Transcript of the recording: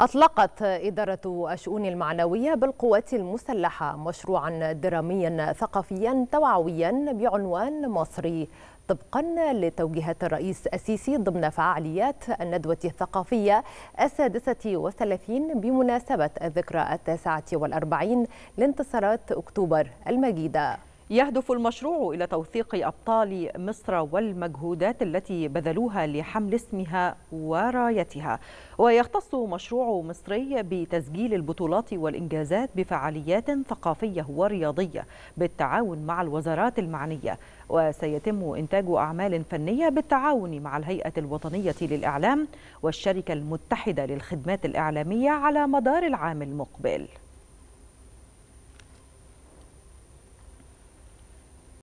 أطلقت إدارة الشؤون المعنوية بالقوات المسلحة مشروعا دراميا ثقافيا توعويا بعنوان مصري طبقا لتوجيهات الرئيس السيسي ضمن فعاليات الندوة الثقافية السادسة والثلاثين بمناسبة الذكرى التاسعة والأربعين لانتصارات أكتوبر المجيدة يهدف المشروع إلى توثيق أبطال مصر والمجهودات التي بذلوها لحمل اسمها ورايتها ويختص مشروع مصري بتسجيل البطولات والإنجازات بفعاليات ثقافية ورياضية بالتعاون مع الوزارات المعنية وسيتم إنتاج أعمال فنية بالتعاون مع الهيئة الوطنية للإعلام والشركة المتحدة للخدمات الإعلامية على مدار العام المقبل